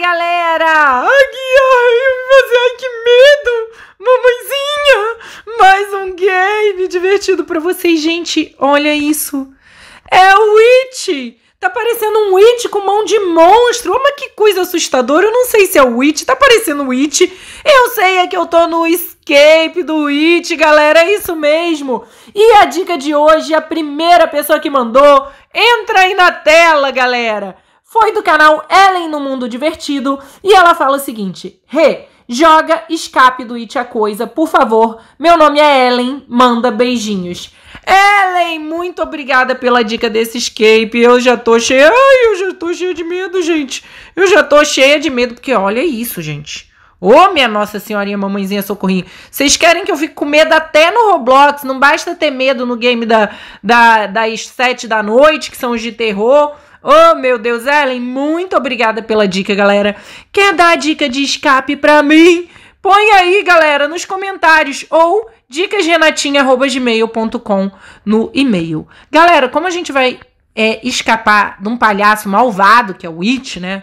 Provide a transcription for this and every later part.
galera! Ai, ai, ai, que medo! Mamãezinha! Mais um game divertido para vocês, gente. Olha isso. É o Witch! Tá parecendo um Witch com mão de monstro. Uma que coisa assustadora. Eu não sei se é o Witch. Tá parecendo o Witch. Eu sei é que eu tô no escape do Witch, galera. É isso mesmo. E a dica de hoje, a primeira pessoa que mandou, entra aí na tela, galera foi do canal Ellen no Mundo Divertido e ela fala o seguinte: Rê, joga escape do It a Coisa, por favor. Meu nome é Ellen, manda beijinhos. Ellen, muito obrigada pela dica desse escape. Eu já tô cheia. Ai, eu já tô cheia de medo, gente. Eu já tô cheia de medo, porque olha isso, gente. Ô, oh, minha Nossa Senhorinha, mamãezinha, socorrinho. Vocês querem que eu fique com medo até no Roblox? Não basta ter medo no game da, da, das sete da noite, que são os de terror. Oh, meu Deus, Ellen, muito obrigada pela dica, galera. Quer dar a dica de escape pra mim? Põe aí, galera, nos comentários ou dicasrenatinha@gmail.com no e-mail. Galera, como a gente vai é, escapar de um palhaço malvado, que é o It, né?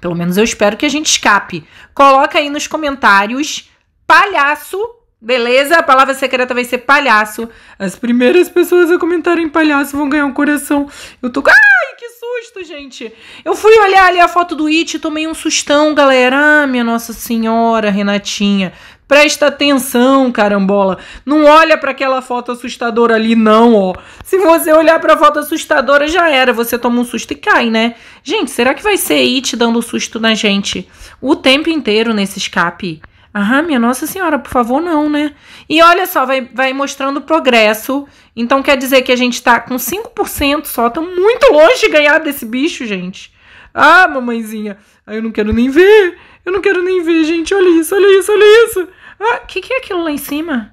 Pelo menos eu espero que a gente escape. Coloca aí nos comentários palhaço, beleza? A palavra secreta vai ser palhaço. As primeiras pessoas a comentarem palhaço vão ganhar um coração. Eu tô. Ai, que susto, gente. Eu fui olhar ali a foto do It e tomei um sustão, galera. Ah, minha Nossa Senhora, Renatinha. Presta atenção, carambola. Não olha para aquela foto assustadora ali, não, ó. Se você olhar para a foto assustadora, já era. Você toma um susto e cai, né? Gente, será que vai ser It dando susto na gente o tempo inteiro nesse escape? Ah, minha Nossa Senhora, por favor, não, né? E olha só, vai, vai mostrando o progresso então quer dizer que a gente tá com 5% só, tá muito longe de ganhar desse bicho, gente. Ah, mamãezinha, eu não quero nem ver. Eu não quero nem ver, gente. Olha isso, olha isso, olha isso. Ah, o que, que é aquilo lá em cima?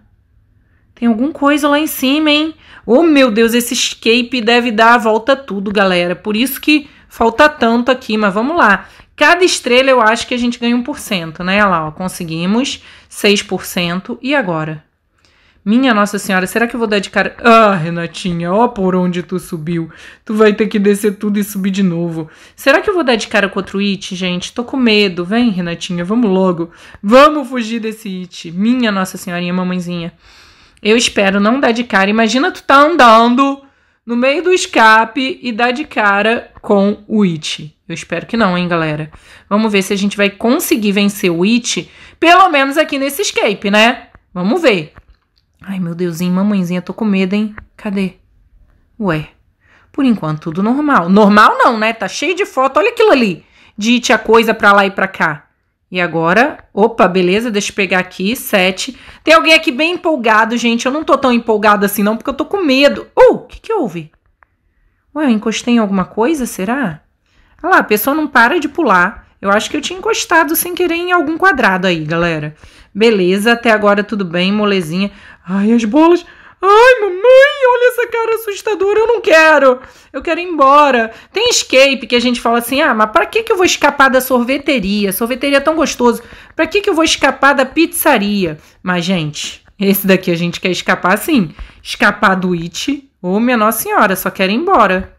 Tem alguma coisa lá em cima, hein? Oh, meu Deus, esse escape deve dar a volta tudo, galera. Por isso que falta tanto aqui, mas vamos lá. Cada estrela eu acho que a gente ganha 1%, né? Olha lá, ó, conseguimos 6%. E agora? Minha Nossa Senhora, será que eu vou dar de cara? Ah, Renatinha, ó por onde tu subiu. Tu vai ter que descer tudo e subir de novo. Será que eu vou dar de cara com outro It, gente? Tô com medo. Vem, Renatinha, vamos logo. Vamos fugir desse It. Minha Nossa Senhorinha, mamãezinha. Eu espero não dar de cara. Imagina tu tá andando no meio do escape e dar de cara com o It. Eu espero que não, hein, galera. Vamos ver se a gente vai conseguir vencer o It, pelo menos aqui nesse escape, né? Vamos ver. Ai, meu Deusinho, mamãezinha, tô com medo, hein? Cadê? Ué, por enquanto tudo normal. Normal não, né? Tá cheio de foto, olha aquilo ali. De tia coisa pra lá e pra cá. E agora, opa, beleza, deixa eu pegar aqui, sete. Tem alguém aqui bem empolgado, gente. Eu não tô tão empolgada assim não, porque eu tô com medo. Uh, o que que houve? Ué, eu encostei em alguma coisa, será? Olha lá, a pessoa não para de pular. Eu acho que eu tinha encostado sem querer em algum quadrado aí, galera. Beleza, até agora tudo bem, molezinha. Ai, as bolas. Ai, mamãe, olha essa cara assustadora, eu não quero. Eu quero ir embora. Tem escape que a gente fala assim: "Ah, mas para que que eu vou escapar da sorveteria? Sorveteria é tão gostoso. Para que que eu vou escapar da pizzaria?" Mas gente, esse daqui a gente quer escapar sim. Escapar do It. Ô, oh, minha Nossa Senhora, só quero ir embora.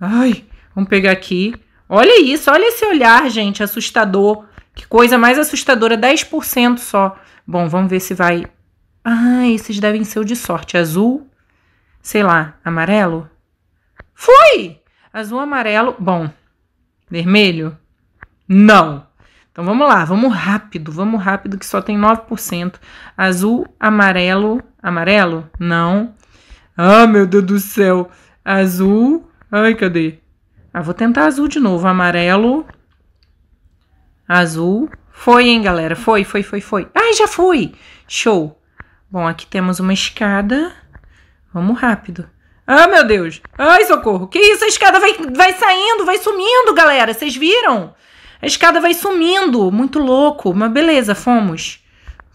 Ai, vamos pegar aqui. Olha isso, olha esse olhar, gente, assustador. Que coisa mais assustadora, 10% só. Bom, vamos ver se vai. Ah, esses devem ser o de sorte. Azul, sei lá, amarelo. Foi! Azul, amarelo, bom. Vermelho? Não. Então vamos lá, vamos rápido, vamos rápido, que só tem 9%. Azul, amarelo, amarelo? Não. Ah, meu Deus do céu. Azul. Ai, cadê? Ah, vou tentar azul de novo. Amarelo azul. Foi, hein, galera? Foi, foi, foi, foi. Ai, já fui! Show! Bom, aqui temos uma escada. Vamos rápido. Ah, meu Deus! Ai, socorro! Que isso? A escada vai, vai saindo, vai sumindo, galera! Vocês viram? A escada vai sumindo. Muito louco. Mas beleza, fomos.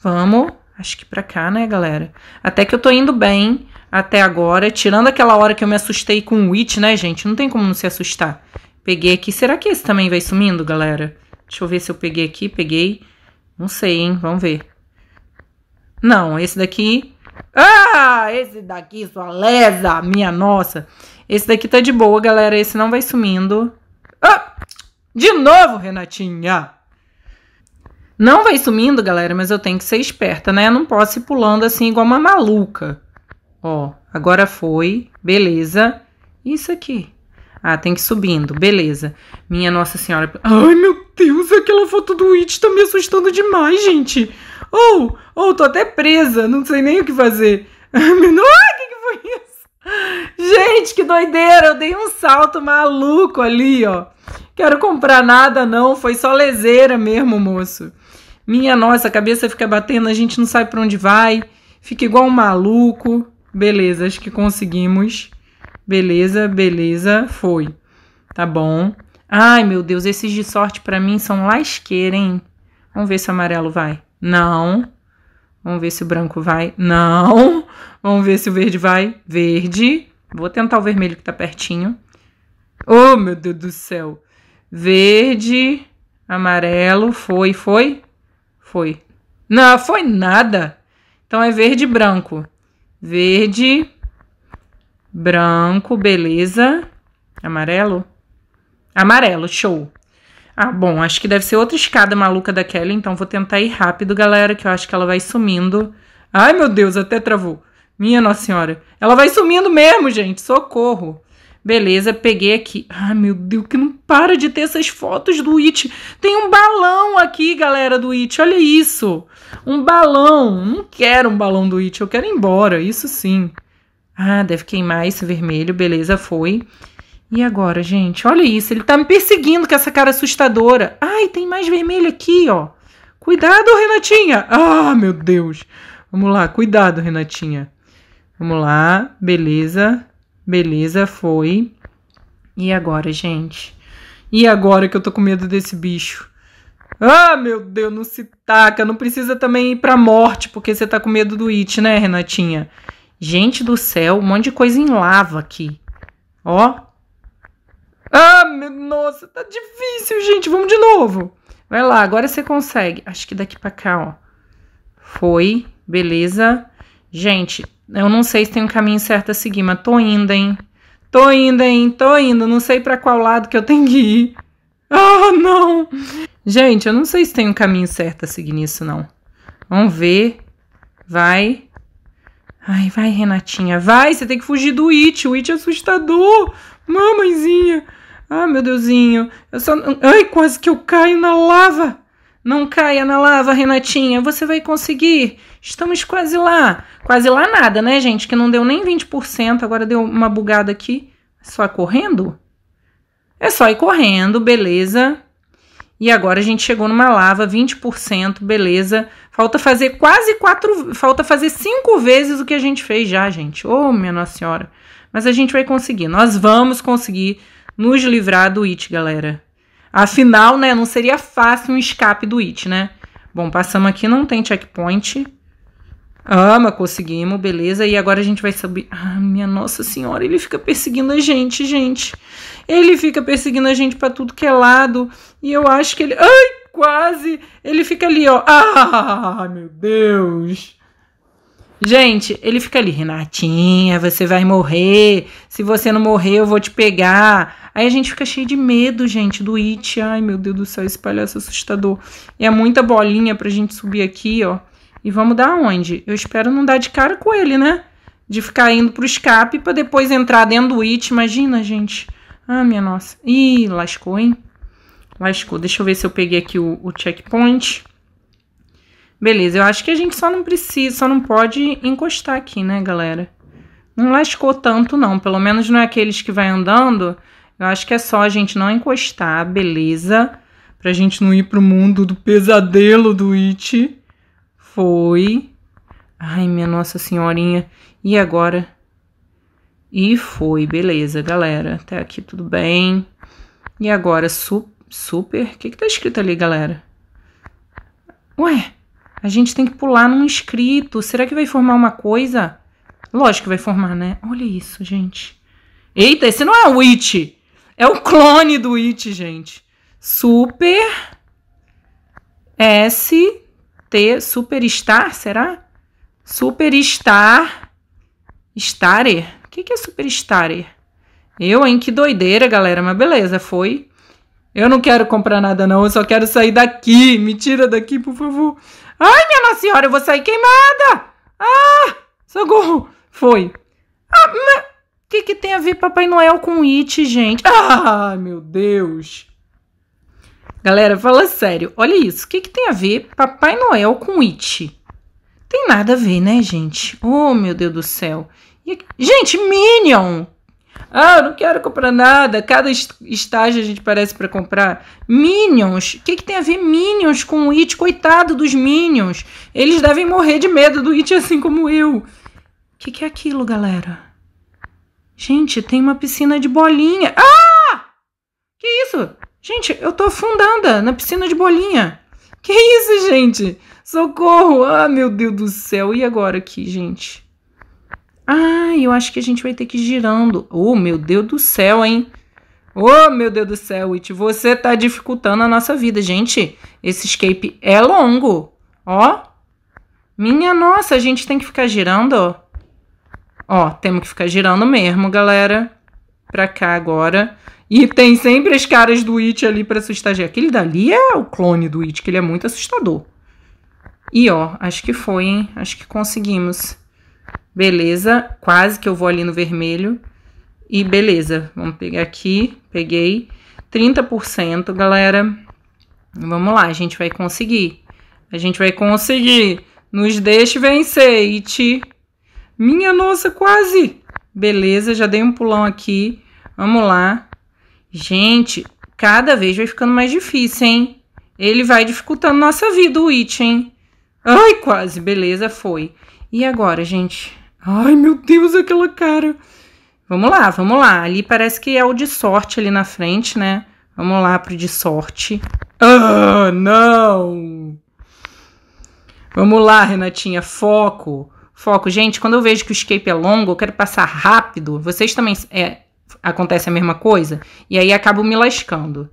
Vamos. Acho que pra cá, né, galera? Até que eu tô indo bem até agora. Tirando aquela hora que eu me assustei com o Witch, né, gente? Não tem como não se assustar. Peguei aqui. Será que esse também vai sumindo, galera? Deixa eu ver se eu peguei aqui, peguei. Não sei, hein? Vamos ver. Não, esse daqui... Ah, esse daqui, sua lesa, minha nossa. Esse daqui tá de boa, galera. Esse não vai sumindo. Ah, de novo, Renatinha. Não vai sumindo, galera, mas eu tenho que ser esperta, né? Eu não posso ir pulando assim igual uma maluca. Ó, agora foi. Beleza. Isso aqui. Ah, tem que subindo. Beleza. Minha Nossa Senhora. Ai, meu Deus, aquela foto do It tá me assustando demais, gente. Ou, oh, ou, oh, tô até presa, não sei nem o que fazer. Ai, o que, que foi isso? Gente, que doideira! Eu dei um salto maluco ali, ó. Quero comprar nada, não. Foi só lezeira mesmo, moço. Minha nossa, a cabeça fica batendo, a gente não sabe para onde vai. Fica igual um maluco. Beleza, acho que conseguimos. Beleza, beleza, foi. Tá bom. Ai, meu Deus, esses de sorte para mim são lasqueira, hein? Vamos ver se o amarelo vai. Não. Vamos ver se o branco vai. Não. Vamos ver se o verde vai. Verde. Vou tentar o vermelho que tá pertinho. Oh, meu Deus do céu. Verde, amarelo, foi, foi? Foi. Não, foi nada. Então é verde e branco. Verde, branco, beleza. Amarelo? Amarelo, show. Ah, bom, acho que deve ser outra escada maluca da Kelly, então vou tentar ir rápido, galera, que eu acho que ela vai sumindo. Ai, meu Deus, até travou. Minha Nossa Senhora. Ela vai sumindo mesmo, gente, socorro. Beleza, peguei aqui. Ai, meu Deus, que não para de ter essas fotos do It. Tem um balão aqui, galera, do It. Olha isso. Um balão. Não quero um balão do It, eu quero ir embora, isso sim. Ah, deve queimar esse vermelho. Beleza, foi. E agora, gente? Olha isso. Ele tá me perseguindo com essa cara assustadora. Ai, tem mais vermelho aqui, ó. Cuidado, Renatinha. Ah, meu Deus. Vamos lá. Cuidado, Renatinha. Vamos lá. Beleza. Beleza, foi. E agora, gente? E agora que eu tô com medo desse bicho? Ah, meu Deus, não se taca. Não precisa também ir pra morte, porque você tá com medo do It, né, Renatinha? Gente do céu, um monte de coisa em lava aqui. Ó. Ah, meu, nossa, tá difícil, gente. Vamos de novo. Vai lá, agora você consegue. Acho que daqui pra cá, ó. Foi, beleza. Gente, eu não sei se tem um caminho certo a seguir, mas tô indo, hein. Tô indo, hein, tô indo. Não sei pra qual lado que eu tenho que ir. Ah, não. Gente, eu não sei se tem um caminho certo a seguir nisso, não. Vamos ver. Vai. Ai, vai, Renatinha, vai, você tem que fugir do It, o It é assustador. Mamãezinha. Ah, meu Deusinho, eu só. Ai, quase que eu caio na lava. Não caia na lava, Renatinha, você vai conseguir. Estamos quase lá. Quase lá nada, né, gente? Que não deu nem 20%, agora deu uma bugada aqui. É só correndo? É só ir correndo, beleza. E agora a gente chegou numa lava, 20%, beleza. Falta fazer quase quatro. Falta fazer cinco vezes o que a gente fez já, gente. Ô, oh, minha Nossa Senhora. Mas a gente vai conseguir. Nós vamos conseguir nos livrar do It, galera. Afinal, né? Não seria fácil um escape do It, né? Bom, passamos aqui, não tem checkpoint. Ama, conseguimos, beleza. E agora a gente vai subir. Ah, minha Nossa Senhora, ele fica perseguindo a gente, gente. Ele fica perseguindo a gente para tudo que é lado. E eu acho que ele. Ai, quase. Ele fica ali, ó. Ah, meu Deus. Gente, ele fica ali, Renatinha, você vai morrer. Se você não morrer, eu vou te pegar. Aí a gente fica cheio de medo, gente, do It. Ai, meu Deus do céu, esse palhaço assustador. E é muita bolinha pra gente subir aqui, ó. E vamos dar onde? Eu espero não dar de cara com ele, né? De ficar indo pro escape pra depois entrar dentro do It. Imagina, gente. Ah, minha nossa. Ih, lascou, hein? lascou. Deixa eu ver se eu peguei aqui o, o checkpoint. Beleza, eu acho que a gente só não precisa, só não pode encostar aqui, né, galera? Não lascou tanto, não. Pelo menos não é aqueles que vai andando. Eu acho que é só a gente não encostar, beleza? Pra gente não ir pro mundo do pesadelo do It. Foi. Ai, minha Nossa Senhorinha. E agora? E foi, beleza, galera. Até aqui tudo bem. E agora, super Super? O que, que tá escrito ali, galera? Ué, a gente tem que pular num escrito. Será que vai formar uma coisa? Lógico que vai formar, né? Olha isso, gente. Eita, esse não é o It. É o clone do It, gente. Super ST Superstar, será? Superstar Starer. O que, que é Superstarer? Eu, hein? Que doideira, galera. Mas beleza, foi eu não quero comprar nada, não. Eu só quero sair daqui. Me tira daqui, por favor. Ai, minha Nossa Senhora, eu vou sair queimada! Ah! Socorro! Foi. Ah, mas. O que, que tem a ver Papai Noel com It, gente? Ah, meu Deus! Galera, fala sério. Olha isso. O que, que tem a ver Papai Noel com It? Tem nada a ver, né, gente? Oh, meu Deus do céu. E... Gente, Minion! Ah, eu não quero comprar nada. Cada estágio a gente parece para comprar. Minions. O que, que tem a ver Minions com o It? Coitado dos Minions. Eles devem morrer de medo do It, assim como eu. O que, que é aquilo, galera? Gente, tem uma piscina de bolinha. Ah! Que isso? Gente, eu tô afundada na piscina de bolinha. Que isso, gente? Socorro! Ah, meu Deus do céu. E agora aqui, gente? Ah, eu acho que a gente vai ter que ir girando. Oh, meu Deus do céu, hein? Oh, meu Deus do céu, Witch. você tá dificultando a nossa vida, gente. Esse escape é longo. Ó. Minha nossa, a gente tem que ficar girando. Ó, Ó, temos que ficar girando mesmo, galera. Pra cá agora. E tem sempre as caras do Witch ali pra assustar. Aquele dali é o clone do Witch que ele é muito assustador. E ó, acho que foi, hein? Acho que conseguimos. Beleza, quase que eu vou ali no vermelho. E beleza, vamos pegar aqui, peguei 30%, galera. Vamos lá, a gente vai conseguir. A gente vai conseguir. Nos deixe vencer, Iti. Minha nossa, quase. Beleza, já dei um pulão aqui. Vamos lá. Gente, cada vez vai ficando mais difícil, hein? Ele vai dificultando nossa vida, o It, hein? Ai, quase. Beleza, foi. E agora, gente? Ai, meu Deus, aquela cara. Vamos lá, vamos lá. Ali parece que é o de sorte ali na frente, né? Vamos lá pro de sorte. Ah, não! Vamos lá, Renatinha, foco. Foco. Gente, quando eu vejo que o escape é longo, eu quero passar rápido. Vocês também é, acontece a mesma coisa? E aí acabo me lascando.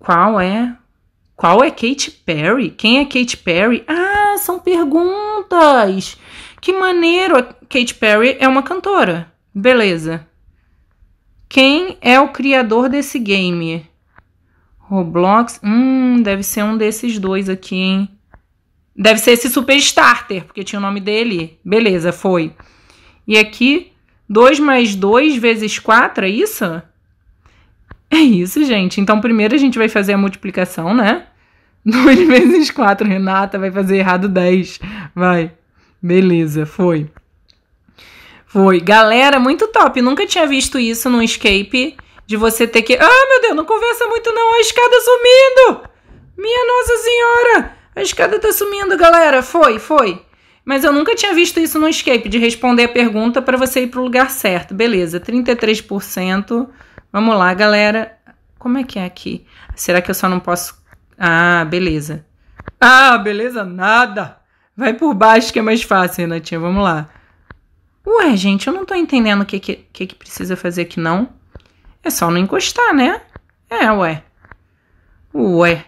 Qual é? Qual é Kate Perry? Quem é Kate Perry? Ah, são perguntas. Que maneiro, a Katy Perry é uma cantora. Beleza. Quem é o criador desse game? Roblox. Hum, deve ser um desses dois aqui, hein? Deve ser esse Super Starter, porque tinha o nome dele. Beleza, foi. E aqui, 2 mais 2 vezes 4, é isso? É isso, gente. Então, primeiro a gente vai fazer a multiplicação, né? 2 vezes 4, Renata vai fazer errado 10. Vai. Beleza, foi. Foi. Galera, muito top. Nunca tinha visto isso no escape. De você ter que. Ah, meu Deus, não conversa muito, não. A escada sumindo! Minha Nossa Senhora! A escada tá sumindo, galera. Foi, foi. Mas eu nunca tinha visto isso no escape, de responder a pergunta para você ir pro lugar certo. Beleza, 33%. Vamos lá, galera. Como é que é aqui? Será que eu só não posso. Ah, beleza. Ah, beleza, nada. Vai por baixo que é mais fácil, Renatinha. Vamos lá. Ué, gente, eu não tô entendendo o que, que, que precisa fazer aqui, não. É só não encostar, né? É, ué. Ué.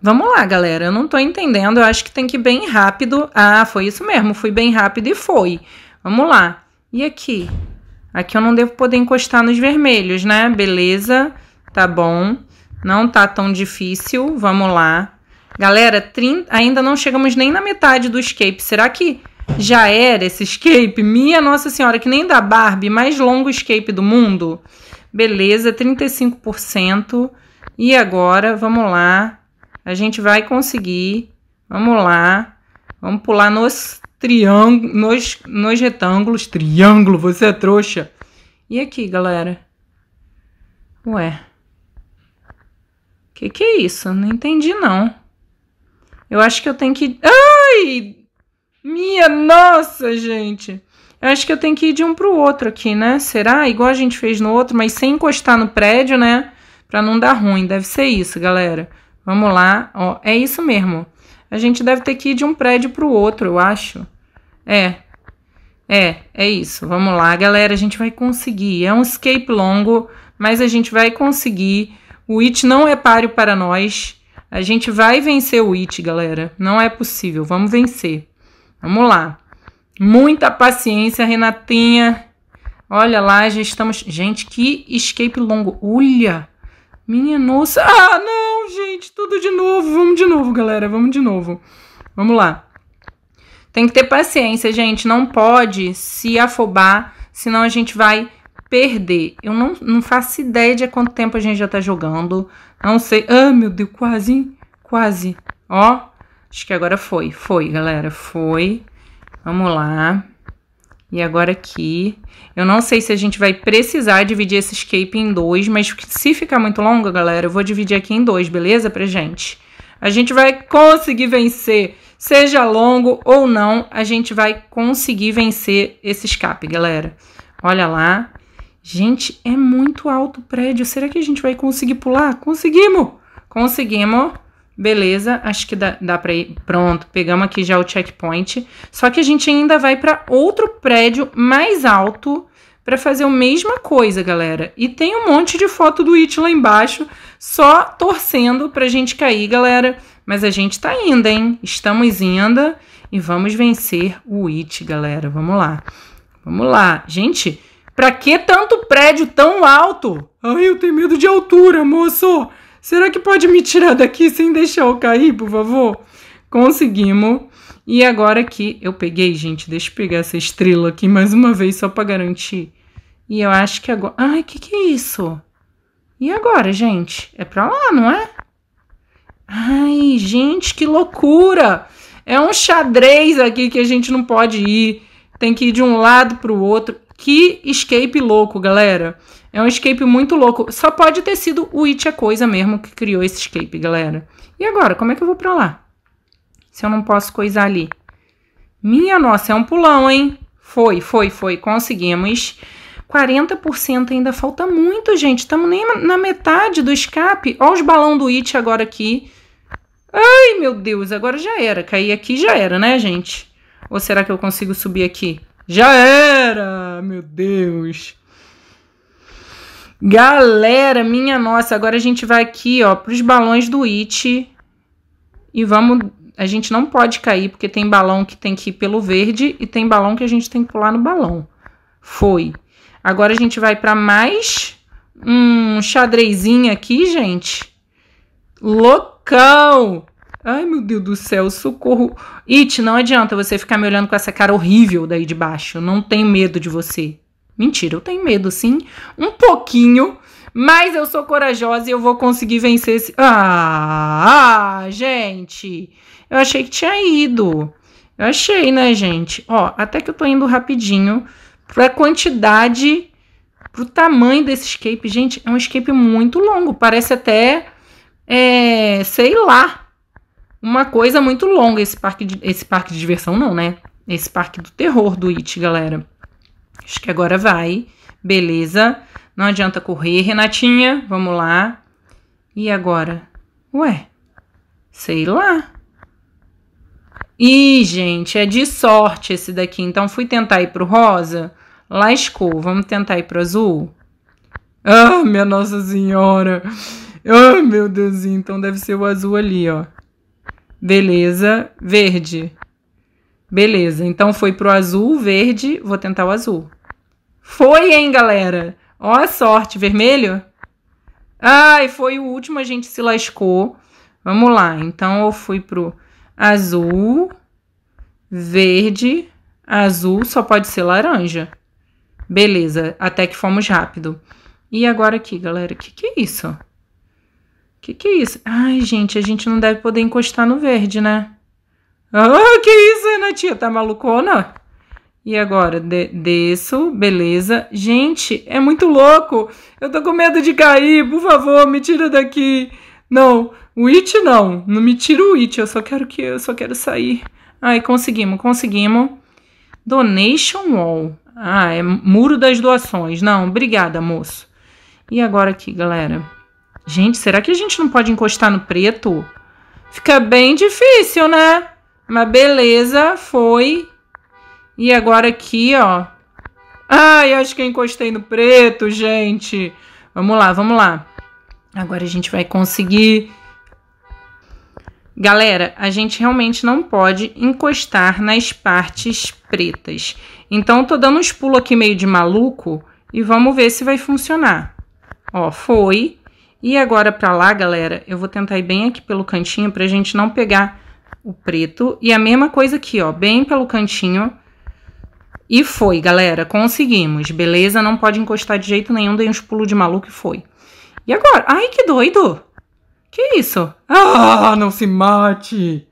Vamos lá, galera. Eu não tô entendendo. Eu acho que tem que ir bem rápido. Ah, foi isso mesmo. Fui bem rápido e foi. Vamos lá. E aqui? Aqui eu não devo poder encostar nos vermelhos, né? Beleza. Tá bom. Não tá tão difícil, vamos lá. Galera, 30, ainda não chegamos nem na metade do escape. Será que já era esse escape? Minha Nossa Senhora, que nem da Barbie, mais longo escape do mundo. Beleza, 35%. E agora, vamos lá. A gente vai conseguir. Vamos lá. Vamos pular nos triângulos, nos, nos retângulos. Triângulo, você é trouxa. E aqui, galera? Ué. Que que é isso? Não entendi, não. Eu acho que eu tenho que. Ai! Minha nossa, gente! Eu acho que eu tenho que ir de um pro outro aqui, né? Será? Igual a gente fez no outro, mas sem encostar no prédio, né? Pra não dar ruim. Deve ser isso, galera. Vamos lá. Ó, é isso mesmo. A gente deve ter que ir de um prédio pro outro, eu acho. É. É, é isso. Vamos lá, galera. A gente vai conseguir. É um escape longo, mas a gente vai conseguir. O It não é páreo para nós. A gente vai vencer o It, galera. Não é possível. Vamos vencer. Vamos lá. Muita paciência, Renatinha. Olha lá, já estamos. Gente, que escape longo. Olha! Minha nossa. Ah, não, gente, tudo de novo. Vamos de novo, galera. Vamos de novo. Vamos lá. Tem que ter paciência, gente. Não pode se afobar, senão a gente vai perder. Eu não, não faço ideia de quanto tempo a gente já tá jogando. Não sei. Ah, meu Deus, quase. Quase. Ó. Acho que agora foi. Foi, galera. Foi. Vamos lá. E agora aqui. Eu não sei se a gente vai precisar dividir esse escape em dois, mas se ficar muito longo, galera, eu vou dividir aqui em dois, beleza? Pra gente. A gente vai conseguir vencer. Seja longo ou não, a gente vai conseguir vencer esse escape, galera. Olha lá. Gente, é muito alto o prédio. Será que a gente vai conseguir pular? Conseguimos! Conseguimos. Beleza, acho que dá, dá pra ir. Pronto, pegamos aqui já o checkpoint. Só que a gente ainda vai para outro prédio mais alto para fazer a mesma coisa, galera. E tem um monte de foto do It lá embaixo, só torcendo pra gente cair, galera. Mas a gente tá indo, hein? Estamos indo e vamos vencer o It, galera. Vamos lá. Vamos lá. Gente, Pra que tanto prédio tão alto? Ai, eu tenho medo de altura, moço. Será que pode me tirar daqui sem deixar eu cair, por favor? Conseguimos. E agora que eu peguei, gente, deixa eu pegar essa estrela aqui mais uma vez só para garantir. E eu acho que agora... Ai, que que é isso? E agora, gente? É pra lá, não é? Ai, gente, que loucura! É um xadrez aqui que a gente não pode ir. Tem que ir de um lado para o outro. Que escape louco, galera. É um escape muito louco. Só pode ter sido o It a é coisa mesmo que criou esse escape, galera. E agora, como é que eu vou pra lá? Se eu não posso coisar ali. Minha nossa, é um pulão, hein? Foi, foi, foi. Conseguimos. 40% ainda falta muito, gente. Estamos nem na metade do escape. Olha os balão do It agora aqui. Ai, meu Deus, agora já era. Cair aqui já era, né, gente? Ou será que eu consigo subir aqui? Já era! Meu Deus! Galera, minha nossa, agora a gente vai aqui, ó, pros balões do It. E vamos. A gente não pode cair, porque tem balão que tem que ir pelo verde e tem balão que a gente tem que pular no balão. Foi. Agora a gente vai para mais um xadrezinho aqui, gente. Loucão! Ai, meu Deus do céu, socorro. It, não adianta você ficar me olhando com essa cara horrível daí de baixo. Eu não tenho medo de você. Mentira, eu tenho medo, sim. Um pouquinho. Mas eu sou corajosa e eu vou conseguir vencer esse. Ah, gente! Eu achei que tinha ido. Eu achei, né, gente? Ó, até que eu tô indo rapidinho pra quantidade, pro tamanho desse escape. Gente, é um escape muito longo. Parece até. É, sei lá, uma coisa muito longa esse parque de, esse parque de diversão não, né? Esse parque do terror do It, galera. Acho que agora vai. Beleza. Não adianta correr, Renatinha. Vamos lá. E agora? Ué. Sei lá. Ih, gente, é de sorte esse daqui. Então fui tentar ir pro rosa. Lascou. Vamos tentar ir pro azul? Ah, minha Nossa Senhora. Ah, meu Deusinho. Então deve ser o azul ali, ó. Beleza, verde. Beleza, então foi pro azul, verde, vou tentar o azul. Foi, hein, galera? Ó a sorte, vermelho. Ai, foi o último, a gente se lascou. Vamos lá, então eu fui pro azul, verde, azul, só pode ser laranja. Beleza, até que fomos rápido. E agora aqui, galera, o que, que é isso? Que que é isso? Ai, gente, a gente não deve poder encostar no verde, né? Ah, que isso, Renatinha? Tá malucona? E agora? De desço, beleza. Gente, é muito louco. Eu tô com medo de cair. Por favor, me tira daqui. Não, o It não. Não me tira o It. Eu só quero que eu só quero sair. Ai, conseguimos, conseguimos. Donation Wall. Ah, é muro das doações. Não, obrigada, moço. E agora aqui, galera? Gente, será que a gente não pode encostar no preto? Fica bem difícil, né? Mas beleza, foi. E agora aqui, ó. Ai, acho que eu encostei no preto, gente. Vamos lá, vamos lá. Agora a gente vai conseguir. Galera, a gente realmente não pode encostar nas partes pretas. Então, tô dando uns pulos aqui meio de maluco e vamos ver se vai funcionar. Ó, foi. E agora para lá, galera, eu vou tentar ir bem aqui pelo cantinho pra gente não pegar o preto. E a mesma coisa aqui, ó, bem pelo cantinho. E foi, galera, conseguimos, beleza? Não pode encostar de jeito nenhum, dei uns pulos de maluco e foi. E agora? Ai, que doido! Que isso? Ah, não se mate!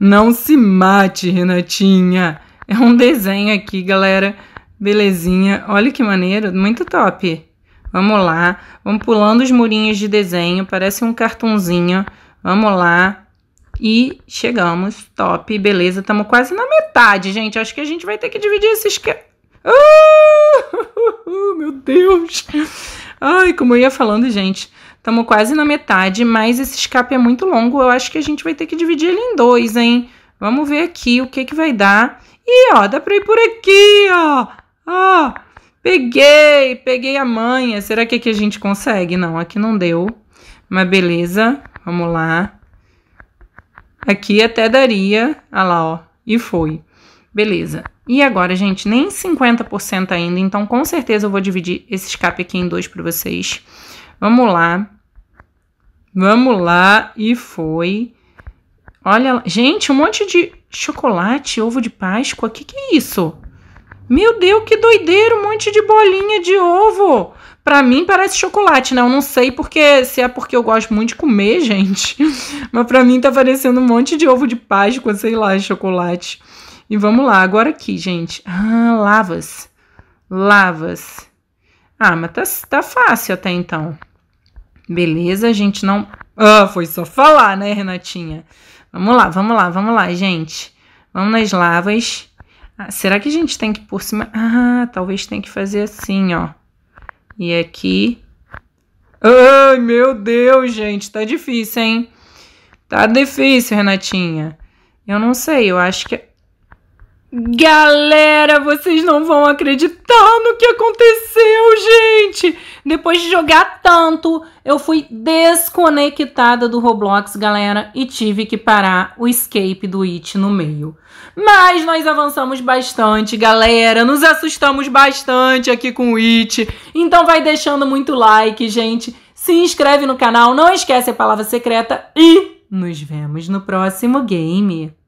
Não se mate, Renatinha! É um desenho aqui, galera. Belezinha. Olha que maneiro, muito top. Vamos lá. Vamos pulando os murinhos de desenho, parece um cartãozinho. Vamos lá. E chegamos, top, beleza, estamos quase na metade, gente. Acho que a gente vai ter que dividir esses... escape. Ah! meu Deus! Ai, como eu ia falando, gente. Estamos quase na metade, mas esse escape é muito longo. Eu acho que a gente vai ter que dividir ele em dois, hein? Vamos ver aqui o que, que vai dar. E, ó, dá pra ir por aqui, ó. Ó. Peguei, peguei a manha. Será que aqui a gente consegue? Não, aqui não deu. Mas beleza, vamos lá. Aqui até daria, olha ah lá, ó, e foi. Beleza. E agora, gente, nem 50% ainda, então com certeza eu vou dividir esse escape aqui em dois para vocês. Vamos lá. Vamos lá, e foi. Olha, gente, um monte de chocolate, ovo de páscoa, o que que é isso? Meu Deus, que doideiro, um monte de bolinha de ovo. Pra mim parece chocolate, né? Eu não sei porque se é porque eu gosto muito de comer, gente. Mas pra mim tá parecendo um monte de ovo de Páscoa, sei lá, chocolate. E vamos lá, agora aqui, gente. Ah, lavas. Lavas. Ah, mas tá, tá fácil até então. Beleza, a gente não. Ah, foi só falar, né, Renatinha? Vamos lá, vamos lá, vamos lá, gente. Vamos nas lavas. Ah, será que a gente tem que por cima? Ah, talvez tem que fazer assim, ó. E aqui. Ai, meu Deus, gente, tá difícil, hein? Tá difícil, Renatinha. Eu não sei, eu acho que Galera, vocês não vão acreditar no que aconteceu, gente! Depois de jogar tanto, eu fui desconectada do Roblox, galera, e tive que parar o escape do It no meio. Mas nós avançamos bastante, galera, nos assustamos bastante aqui com o It. Então vai deixando muito like, gente, se inscreve no canal, não esquece a palavra secreta e nos vemos no próximo game.